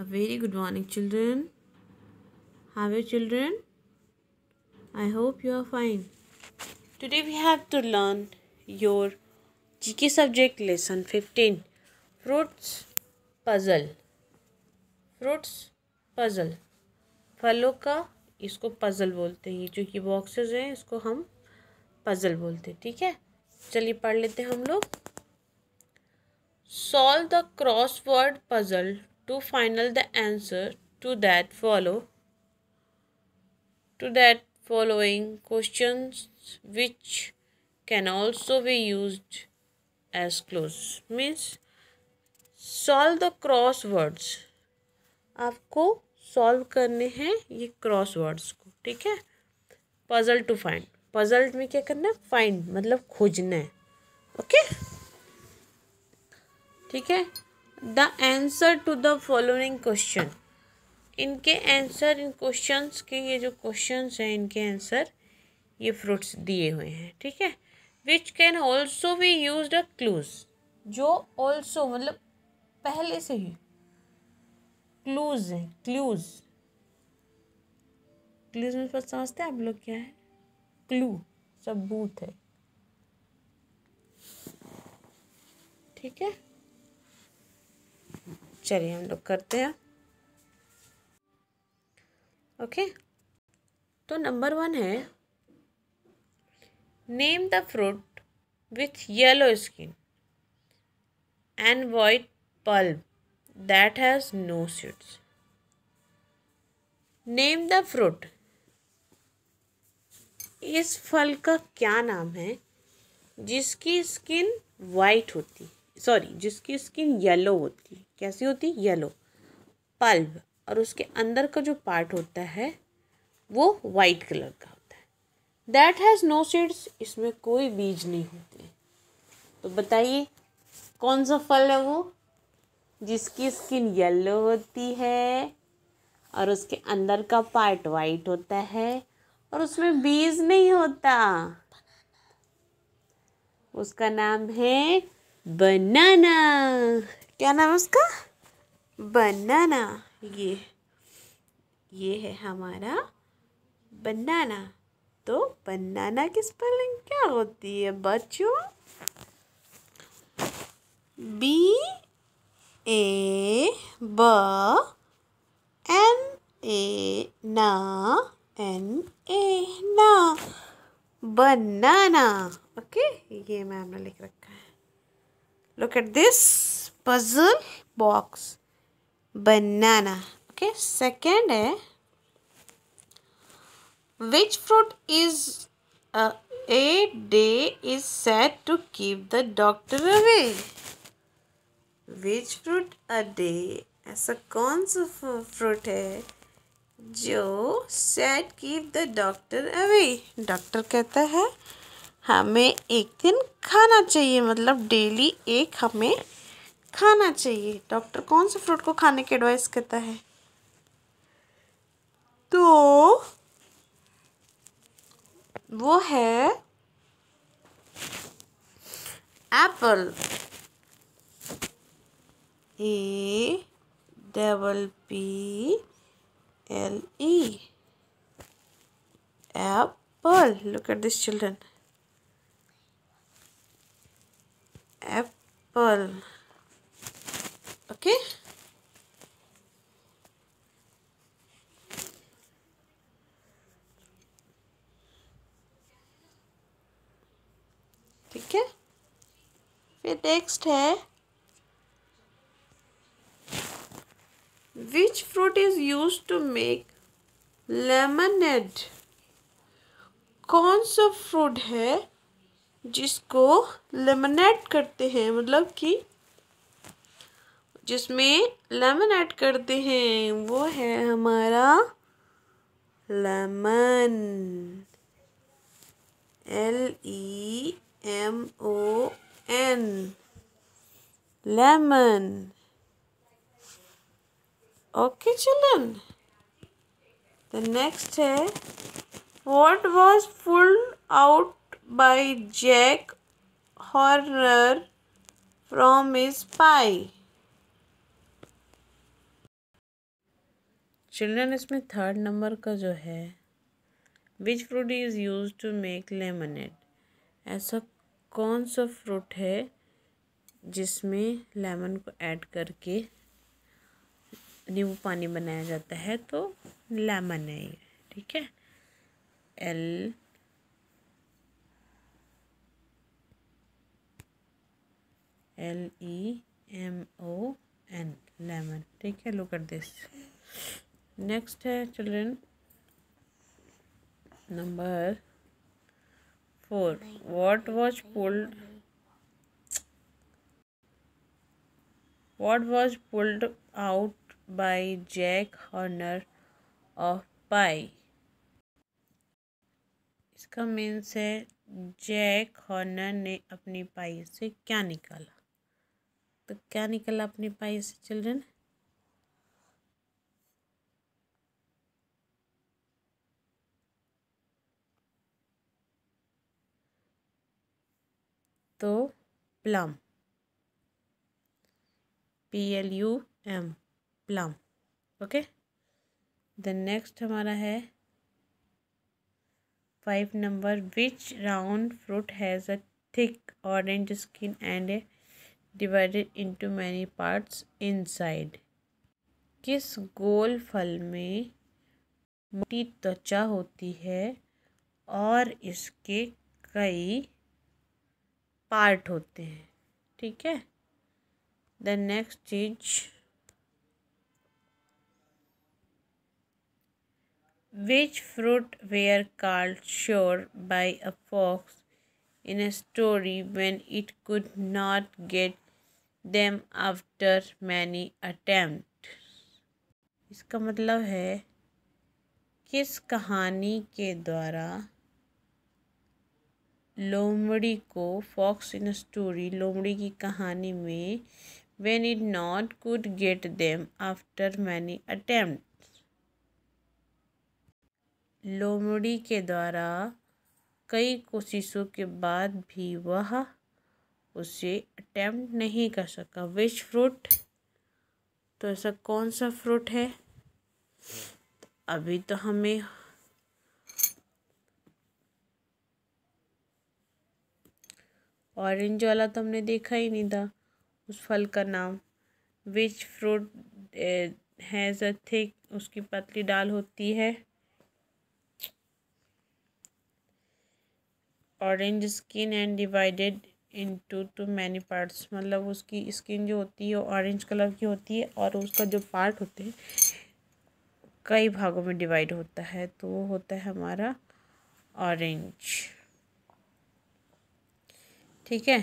A very good morning, children. Have you, children? I hope you are fine. Today we have to learn your GK subject lesson 15 Fruits puzzle. Fruits puzzle. फलों का इसको puzzle बोलते हैं ये जो ये boxes हैं इसको हम पज़ल बोलते हैं ठीक है चलिए पढ़ लेते हैं हम लोग solve the crossword puzzle to final the answer to that follow to that following questions which can also be used as clues means solve the crosswords आपको सॉल्व करने हैं ये क्रॉस वर्ड्स को ठीक है पजल टू फाइंड पजल में क्या करना है फाइंड मतलब खोजना है ओके ठीक है the answer to the following question इनके आंसर इन क्वेश्चंस के ये जो क्वेश्चंस हैं इनके आंसर ये फ्रूट्स दिए हुए हैं ठीक है विच कैन ऑल्सो भी यूज अ क्लूज जो ऑल्सो मतलब पहले से ही क्लूज है क्लूज क्लूज में समझते हैं आप लोग क्या है क्लू सबूत है ठीक है चलिए हम लोग करते हैं ओके तो नंबर वन है name the fruit with yellow skin and white pulp that has no seeds name the fruit इस फल का क्या नाम है जिसकी स्किन वाइट होती है सॉरी जिसकी स्किन येलो होती है कैसी होती है येलो पल्ब और उसके अंदर का जो पार्ट होता है वो वाइट कलर का होता है दैट हैज़ नो सीड्स इसमें कोई बीज नहीं होते तो बताइए कौन सा फल है वो जिसकी स्किन येलो होती है और उसके अंदर का पार्ट वाइट होता है और उसमें बीज नहीं होता उसका नाम है बनाना क्या नाम है उसका बनाना ये ये है हमारा बनाना तो बनाना की स्पेलिंग क्या होती है बच्चों बी ए ब एन ए ना एन ए ना बनाना ओके ये मैं हमने लिख रखा look at this puzzle box banana okay second है which fruit is uh, a day is said to keep the doctor away which fruit a day ऐसा कौन सा फ्रूट है जो said keep the doctor away doctor कहता है हमें एक दिन खाना चाहिए मतलब डेली एक हमें खाना चाहिए डॉक्टर कौन से फ्रूट को खाने की एडवाइस करता है तो वो है apple A double P L E apple look at this children apple okay ठीक है फिर नेक्स्ट है which fruit is use to make lemonade कौन सा फ्रूट है जिसको लेमनेट करते हैं मतलब कि जिसमें लेमन ऐड करते हैं वो है हमारा lemon L E M O N lemon okay children the next है what was full out by Jack Horner from his pie. Children इसमें थर्ड नंबर का जो है which fruit is use to make lemonade ऐसा कौन सा fruit है जिसमें लेमन को ऐड करके नींबू पानी बनाया जाता है तो लेमन है ये ठीक है L L E M O N lemon ठीक है लुक एट दिस नेक्स्ट है children number four what was pulled what was pulled out by Jack Horner of pie इसका मीन्स है जैक हॉर्नर ने अपनी पाई से क्या निकाला तो क्या निकला अपने पाई से चिल्ड्रन तो plum P L U M plum okay then next हमारा है five number which round fruit has a thick orange skin and a divided into many parts inside किस गोल फल में मोटी त्वचा होती है और इसके कई पार्ट होते हैं ठीक है द नेक्स्ट चीज which fruit were called sour by a fox in a story when it could not get them after many attempts. इसका मतलब है किस कहानी के द्वारा लोमड़ी को फॉक्स इन स्टोरी लोमड़ी की कहानी में when it not could get them after many attempt लोमड़ी के द्वारा कई कोशिशों के बाद भी वह उसे अटैम्प्ट नहीं कर सका विच फ्रूट तो ऐसा कौन सा फ्रूट है तो अभी तो हमें ऑरेंज वाला तो हमने देखा ही नहीं था उस फल का नाम which fruit has a thick उसकी पतली डाल होती है orange skin and divided into too many parts मतलब उसकी स्किन जो होती है वो ऑरेंज कलर की होती है और उसका जो पार्ट होते हैं कई भागों में डिवाइड होता है तो वो होता है हमारा ऑरेंज ठीक है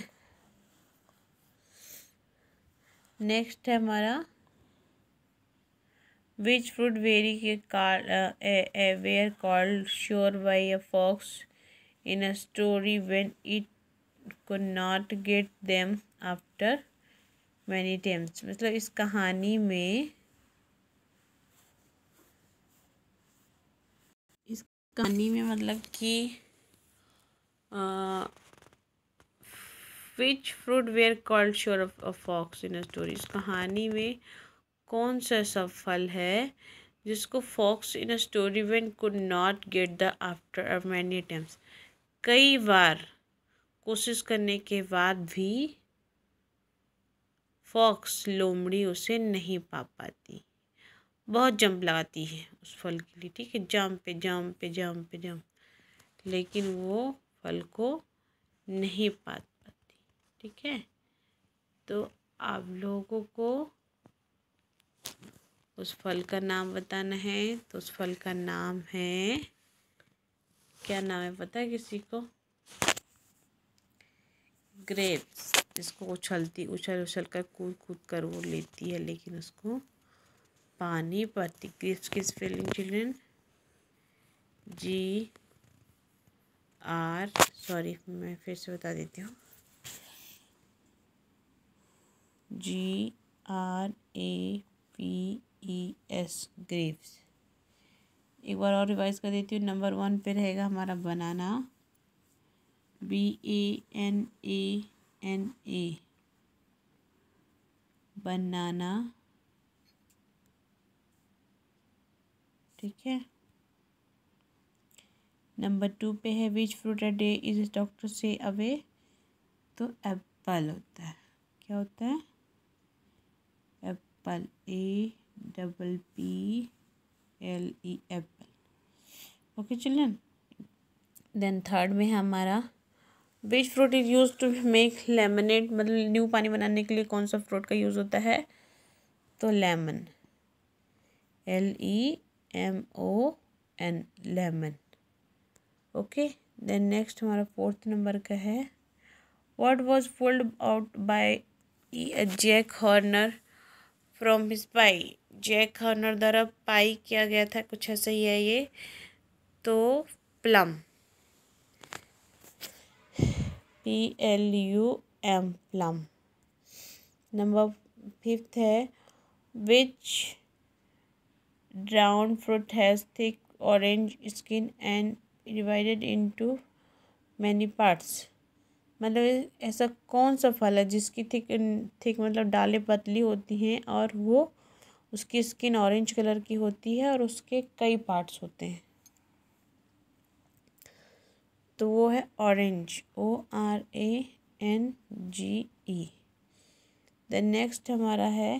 नेक्स्ट है हमारा विच फ्रूट वेरी के car were called sour by a fox in a story when it could not get them after many times मतलब इस कहानी में इस कहानी में मतलब कि which fruit were called sour of fox in a story इस कहानी में कौन सा फल है जिसको fox in a story when could not get the after many times कई बार कोशिश करने के बाद भी फॉक्स लोमड़ी उसे नहीं पा पाती बहुत जंप लगाती है उस फल के लिए ठीक है जंप पे जंप पे जंप पे जंप लेकिन वो फल को नहीं पा पाती ठीक है तो आप लोगों को उस फल का नाम बताना है तो उस फल का नाम है क्या नाम है पता है किसी को ग्रेप्स जिसको उछलती उछल उछल कर कूद कूद कर वो लेती है लेकिन उसको पानी पड़ती ग्रेप्स की spelling children G R sorry मैं फिर से बता देती हूँ G R A P E S grapes एक बार और रिवाइज कर देती हूँ नंबर वन पे रहेगा हमारा banana B A N A N A banana ठीक है नंबर टू पे है which fruit a day is doctor से अवे तो एप्पल होता है क्या होता है apple A double P L E apple okay children then third में है हमारा which fruit is use to make lemonade मतलब न्यू पानी बनाने के लिए कौन सा फ्रूट का यूज़ होता है तो lemon L E M O N lemon okay then next हमारा फोर्थ नंबर का है what was fold out by Jack Horner from his by Jack Horner द्वारा पाई किया गया था कुछ ऐसा ही है ये तो plum P L U M plum number fifth है which drown fruit has thick orange skin and divided into many parts मतलब ऐसा कौन सा फल है जिसकी थिक थिक मतलब डाले पतली होती हैं और वो उसकी स्किन ऑरेंज कलर की होती है और उसके कई पार्ट्स होते हैं तो वो है orange O R A N G E the next हमारा है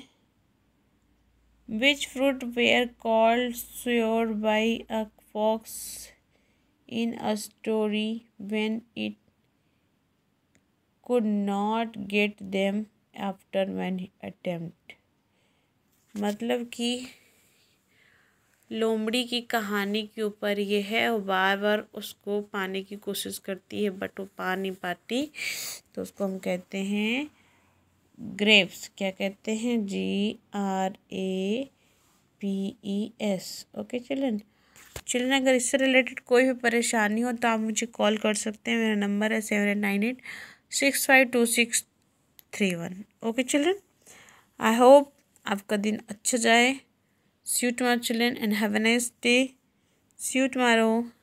which fruit were called sour by a fox in a story when it could not get them after one attempt मतलब कि लोमड़ी की कहानी के ऊपर ये है वो बार बार उसको पाने की कोशिश करती है बट वो पा नहीं पाती तो उसको हम कहते हैं ग्रेप्स क्या कहते हैं G R A P E S okay children children अगर इससे रिलेटेड कोई भी परेशानी हो तो आप मुझे कॉल कर सकते हैं मेरा नंबर है seven eight nine eight six five two six three one okay children I hope आपका दिन अच्छा जाए सी मार children and have a nice day सी मारो